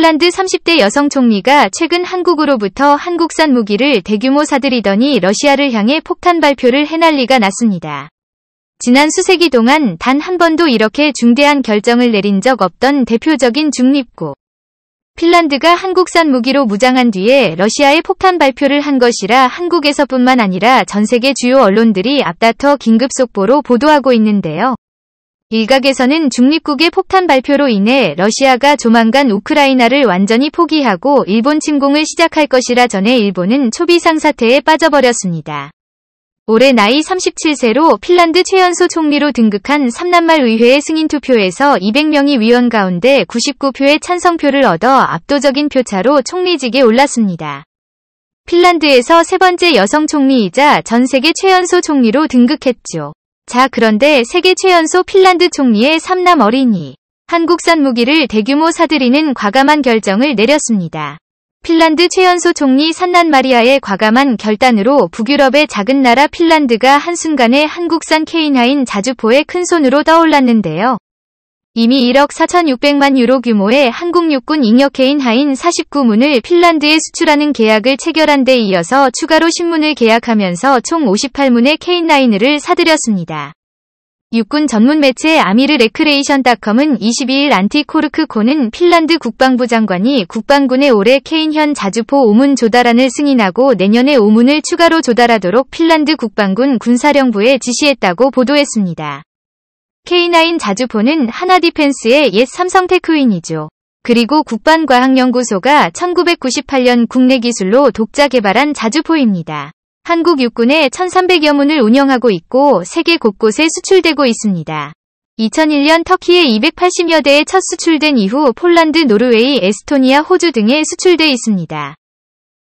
핀란드 30대 여성 총리가 최근 한국으로부터 한국산 무기를 대규모 사들이더니 러시아를 향해 폭탄 발표를 해난리가 났습니다. 지난 수세기 동안 단 한 번도 이렇게 중대한 결정을 내린 적 없던 대표적인 중립국. 핀란드가 한국산 무기로 무장한 뒤에 러시아의 폭탄 발표를 한 것이라 한국에서뿐만 아니라 전 세계 주요 언론들이 앞다퉈 긴급 속보로 보도하고 있는데요. 일각에서는 중립국의 폭탄 발표로 인해 러시아가 조만간 우크라이나를 완전히 포기하고 일본 침공을 시작할 것이라 전해 일본은 초비상 사태에 빠져버렸습니다. 올해 나이 37세로 핀란드 최연소 총리로 등극한 삼남말 의회의 승인 투표에서 200명이 위원 가운데 99표의 찬성표를 얻어 압도적인 표차로 총리직에 올랐습니다. 핀란드에서 세 번째 여성 총리이자 전 세계 최연소 총리로 등극했죠. 자 그런데 세계 최연소 핀란드 총리의 3남 어린이 한국산 무기를 대규모 사들이는 과감한 결정을 내렸습니다. 핀란드 최연소 총리 산난 마리아의 과감한 결단으로 북유럽의 작은 나라 핀란드가 한순간에 한국산 K9 자주포의 큰손으로 떠올랐는데요. 이미 1억 4,600만 유로 규모의 한국 육군 잉여케인 하인 49문을 핀란드에 수출하는 계약을 체결한 데 이어서 추가로 10문을 계약하면서 총 58문의 케인9을 사들였습니다. 육군 전문 매체 아미르 레크레이션닷컴은 22일 안티 코르크 코는 핀란드 국방부 장관이 국방군의 올해 케인현 자주포 5문 조달안을 승인하고 내년에 5문을 추가로 조달하도록 핀란드 국방군 군사령부에 지시했다고 보도했습니다. K9 자주포는 하나 디펜스의 옛 삼성테크윈이죠. 그리고 국방과학연구소가 1998년 국내 기술로 독자 개발한 자주포입니다. 한국 육군에 1300여 문을 운영하고 있고 세계 곳곳에 수출되고 있습니다. 2001년 터키에 280여 대에첫 수출된 이후 폴란드, 노르웨이, 에스토니아, 호주 등에 수출돼 있습니다.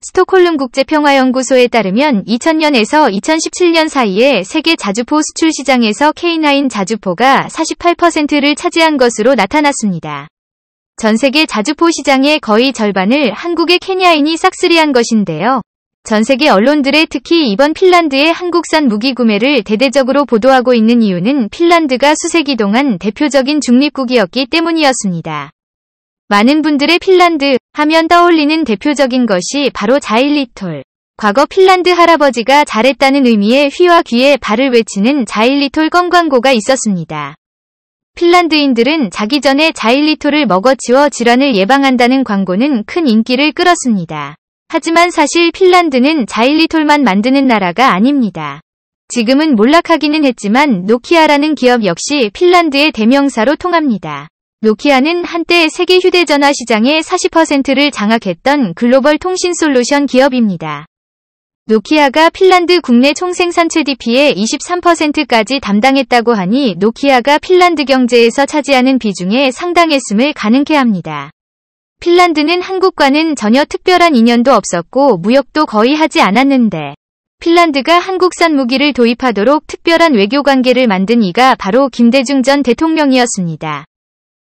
스톡홀름 국제평화연구소에 따르면 2000년에서 2017년 사이에 세계 자주포 수출 시장에서 K9 자주포가 48%를 차지한 것으로 나타났습니다. 전 세계 자주포 시장의 거의 절반을 한국의 케냐인이 싹쓸이한 것인데요. 전 세계 언론들의 특히 이번 핀란드의 한국산 무기 구매를 대대적으로 보도하고 있는 이유는 핀란드가 수세기 동안 대표적인 중립국이었기 때문이었습니다. 많은 분들의 핀란드 하면 떠올리는 대표적인 것이 바로 자일리톨. 과거 핀란드 할아버지가 잘했다는 의미의 휘와 귀에 발을 외치는 자일리톨 건광고가 있었습니다. 핀란드인들은 자기 전에 자일리톨을 먹어치워 질환을 예방한다는 광고는 큰 인기를 끌었습니다. 하지만 사실 핀란드는 자일리톨만 만드는 나라가 아닙니다. 지금은 몰락하기는 했지만 노키아라는 기업 역시 핀란드의 대명사로 통합니다. 노키아는 한때 세계 휴대전화 시장의 40%를 장악했던 글로벌 통신 솔루션 기업입니다. 노키아가 핀란드 국내 총생산 최DP의 23%까지 담당했다고 하니 노키아가 핀란드 경제에서 차지하는 비중에 상당했음을 가능케 합니다. 핀란드는 한국과는 전혀 특별한 인연도 없었고 무역도 거의 하지 않았는데 핀란드가 한국산 무기를 도입하도록 특별한 외교 관계를 만든 이가 바로 김대중 전 대통령이었습니다.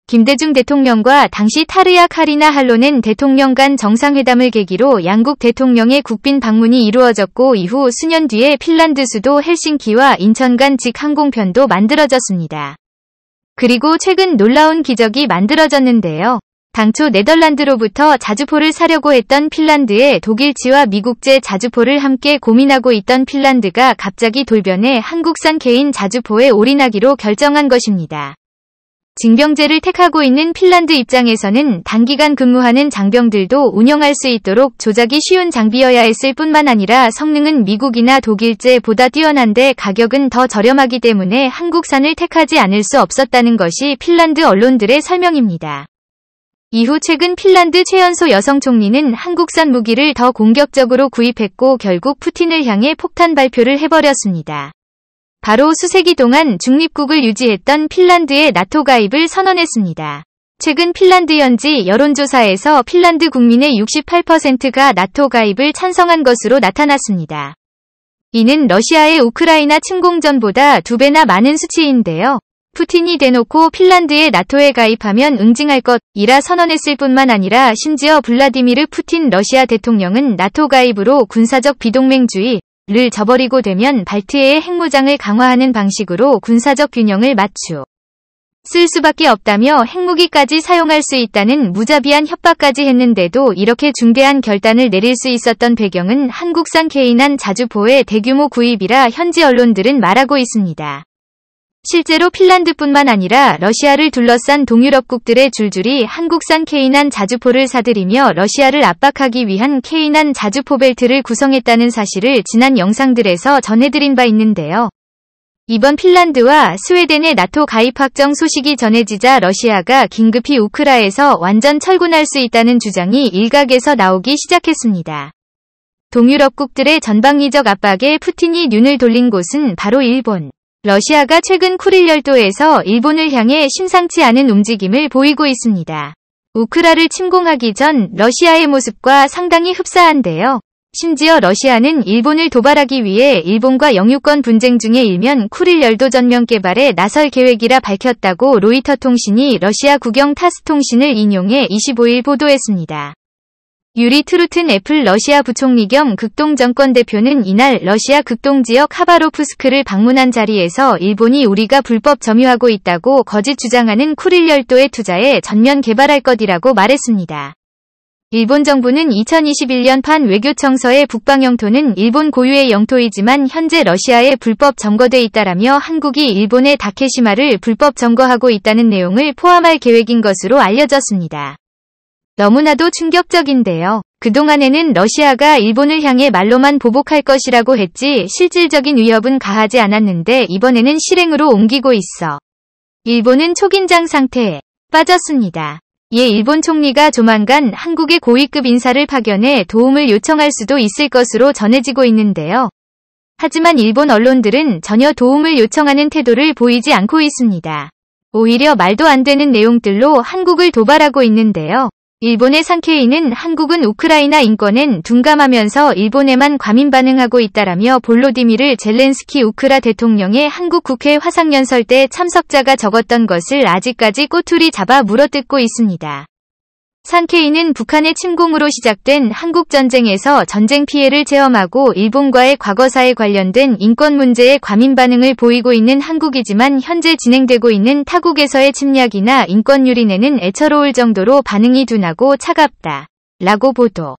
김대중 대통령과 당시 타르야 카리나 할로는 대통령 간 정상회담을 계기로 양국 대통령의 국빈 방문이 이루어졌고 이후 수년 뒤에 핀란드 수도 헬싱키와 인천 간 직항공편도 만들어졌습니다. 그리고 최근 놀라운 기적이 만들어졌는데요. 당초 네덜란드로부터 자주포를 사려고 했던 핀란드에 독일치와 미국제 자주포를 함께 고민하고 있던 핀란드가 갑자기 돌변해 한국산 개인 자주포에 올인하기로 결정한 것입니다. 징병제를 택하고 있는 핀란드 입장에서는 단기간 근무하는 장병들도 운영할 수 있도록 조작이 쉬운 장비여야 했을 뿐만 아니라 성능은 미국이나 독일제보다 뛰어난데 가격은 더 저렴하기 때문에 한국산을 택하지 않을 수 없었다는 것이 핀란드 언론들의 설명입니다. 이후 최근 핀란드 최연소 여성 총리는 한국산 무기를 더 공격적으로 구입했고 결국 푸틴을 향해 폭탄 발표를 해버렸습니다. 바로 수세기 동안 중립국을 유지했던 핀란드의 나토 가입을 선언했습니다. 최근 핀란드 현지 여론조사에서 핀란드 국민의 68%가 나토 가입을 찬성한 것으로 나타났습니다. 이는 러시아의 우크라이나 침공 전보다 두 배나 많은 수치인데요. 푸틴이 대놓고 핀란드의 나토에 가입하면 응징할 것이라 선언했을 뿐만 아니라 심지어 블라디미르 푸틴 러시아 대통령은 나토 가입으로 군사적 비동맹주의, 를 저버리고 되면 발트해의 핵무장을 강화하는 방식으로 군사적 균형을 맞추 쓸 수밖에 없다며 핵무기까지 사용할 수 있다는 무자비한 협박까지 했는데도 이렇게 중대한 결단을 내릴 수 있었던 배경은 한국산 케이난 자주포의 대규모 구입이라 현지 언론들은 말하고 있습니다. 실제로 핀란드뿐만 아니라 러시아를 둘러싼 동유럽국들의 줄줄이 한국산 케이난 자주포를 사들이며 러시아를 압박하기 위한 케이난 자주포 벨트를 구성했다는 사실을 지난 영상들에서 전해드린 바 있는데요. 이번 핀란드와 스웨덴의 나토 가입 확정 소식이 전해지자 러시아가 긴급히 우크라에서 완전 철군할 수 있다는 주장이 일각에서 나오기 시작했습니다. 동유럽국들의 전방위적 압박에 푸틴이 눈을 돌린 곳은 바로 일본. 러시아가 최근 쿠릴 열도에서 일본을 향해 심상치 않은 움직임을 보이고 있습니다. 우크라를 침공하기 전 러시아의 모습과 상당히 흡사한데요. 심지어 러시아는 일본을 도발하기 위해 일본과 영유권 분쟁 중에 일면 쿠릴 열도 전면 개발에 나설 계획이라 밝혔다고 로이터 통신이 러시아 국영 타스 통신을 인용해 25일 보도했습니다. 유리 트루튼 애플 러시아 부총리 겸 극동 정권 대표는 이날 러시아 극동 지역 하바로프스크를 방문한 자리에서 일본이 우리가 불법 점유하고 있다고 거짓 주장하는 쿠릴 열도에투자해 전면 개발할 것이라고 말했습니다. 일본 정부는 2021년 판 외교청서의 북방 영토는 일본 고유의 영토이지만 현재 러시아에 불법 점거돼 있다라며 한국이 일본의 다케시마를 불법 점거하고 있다는 내용을 포함할 계획인 것으로 알려졌습니다. 너무나도 충격적인데요. 그동안에는 러시아가 일본을 향해 말로만 보복할 것이라고 했지 실질적인 위협은 가하지 않았는데 이번에는 실행으로 옮기고 있어. 일본은 초긴장 상태에 빠졌습니다. 예 일본 총리가 조만간 한국의 고위급 인사를 파견해 도움을 요청할 수도 있을 것으로 전해지고 있는데요. 하지만 일본 언론들은 전혀 도움을 요청하는 태도를 보이지 않고 있습니다. 오히려 말도 안 되는 내용들로 한국을 도발하고 있는데요. 일본의 상케이는 한국은 우크라이나 인권은 둔감하면서 일본에만 과민 반응하고 있다라며 볼로디미를 젤렌스키 우크라 대통령의 한국 국회 화상연설 때 참석자가 적었던 것을 아직까지 꼬투리 잡아 물어뜯고 있습니다. 산케이는 북한의 침공으로 시작된 한국전쟁에서 전쟁 피해를 체험하고 일본과의 과거사에 관련된 인권 문제에 과민 반응을 보이고 있는 한국이지만 현재 진행되고 있는 타국에서의 침략이나 인권 유린에는 애처로울 정도로 반응이 둔하고 차갑다. 라고 보도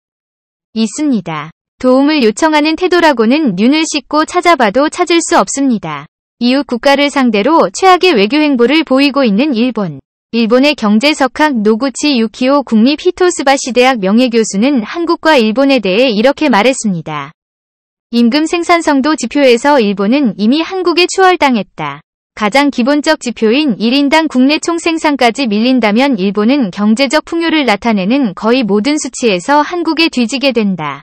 있습니다. 도움을 요청하는 태도라고는 눈을 씻고 찾아봐도 찾을 수 없습니다. 이웃 국가를 상대로 최악의 외교 행보를 보이고 있는 일본. 일본의 경제석학 노구치 유키오 국립 히토스바시 대학 명예교수는 한국과 일본에 대해 이렇게 말했습니다. 임금 생산성도 지표에서 일본은 이미 한국에 추월당했다. 가장 기본적 지표인 1인당 국내 총생산까지 밀린다면 일본은 경제적 풍요를 나타내는 거의 모든 수치에서 한국에 뒤지게 된다.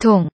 동